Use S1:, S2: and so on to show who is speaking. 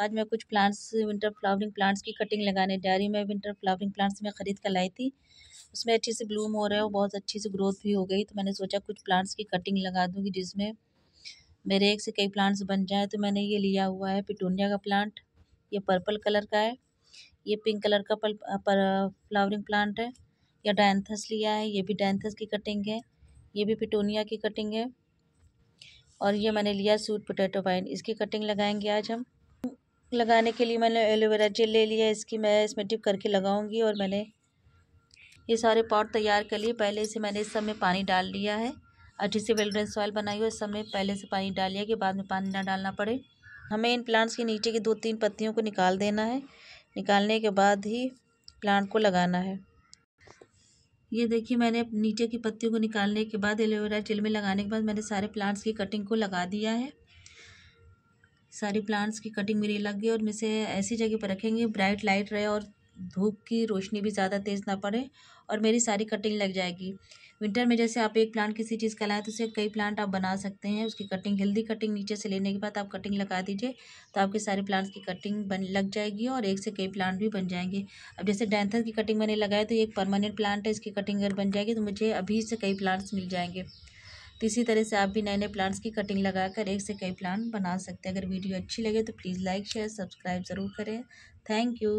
S1: आज मैं कुछ प्लांट्स विंटर फ्लावरिंग प्लांट्स की कटिंग लगाने जा रही हूँ मैं विंटर फ्लावरिंग प्लांट्स में ख़रीद कर लाई थी उसमें अच्छे से ब्लूम हो रहे हैं और बहुत अच्छी से ग्रोथ भी हो गई तो मैंने सोचा कुछ प्लांट्स की कटिंग लगा दूँगी जिसमें मेरे एक से कई प्लांट्स बन जाए तो मैंने ये लिया हुआ है पिटूनिया का प्लांट ये पर्पल कलर का है ये पिंक कलर का पल पर, फ्लावरिंग प्लांट है या डैंथस लिया है ये भी डायंथस की कटिंग है ये भी पिटोनिया की कटिंग है और ये मैंने लिया सूट पोटैटो वाइन इसकी कटिंग लगाएंगे आज हम लगाने के लिए मैंने एलोवेरा जेल ले लिया इसकी मैं इसमें डिप करके लगाऊंगी और मैंने ये सारे पॉट तैयार कर लिए पहले से मैंने इस सब में पानी डाल लिया है अच्छे से वेल ड्रेन सॉइल बनाई हुई इस सब में पहले से पानी डाल लिया कि बाद में पानी ना डालना पड़े हमें इन प्लांट्स के नीचे की दो तीन पत्तियों को निकाल देना है निकालने के बाद ही प्लांट को लगाना है ये देखिए मैंने नीचे की पत्तियों को निकालने के बाद एलोवेरा जेल में लगाने के बाद मैंने सारे प्लांट्स की कटिंग को लगा दिया है सारी प्लांट्स की कटिंग मेरी लग गई और मैं इसे ऐसी जगह पर रखेंगे ब्राइट लाइट रहे और धूप की रोशनी भी ज़्यादा तेज़ ना पड़े और मेरी सारी कटिंग लग जाएगी विंटर में जैसे आप एक प्लांट किसी चीज़ का लाएँ तो उसे कई प्लांट आप बना सकते हैं उसकी कटिंग हेल्दी कटिंग नीचे से लेने के बाद आप कटिंग लगा दीजिए तो आपके सारे प्लांट्स की कटिंग बन लग जाएगी और एक से कई प्लांट भी बन जाएंगे अब जैसे डैंथन की कटिंग मैंने लगाया तो एक परमानेंट प्लांट है इसकी कटिंग अगर बन जाएगी तो मुझे अभी से कई प्लांट्स मिल जाएंगे तो इसी तरह से आप भी नए नए प्लांट्स की कटिंग लगाकर एक से कई प्लांट बना सकते हैं अगर वीडियो अच्छी लगे तो प्लीज़ लाइक शेयर सब्सक्राइब ज़रूर करें थैंक यू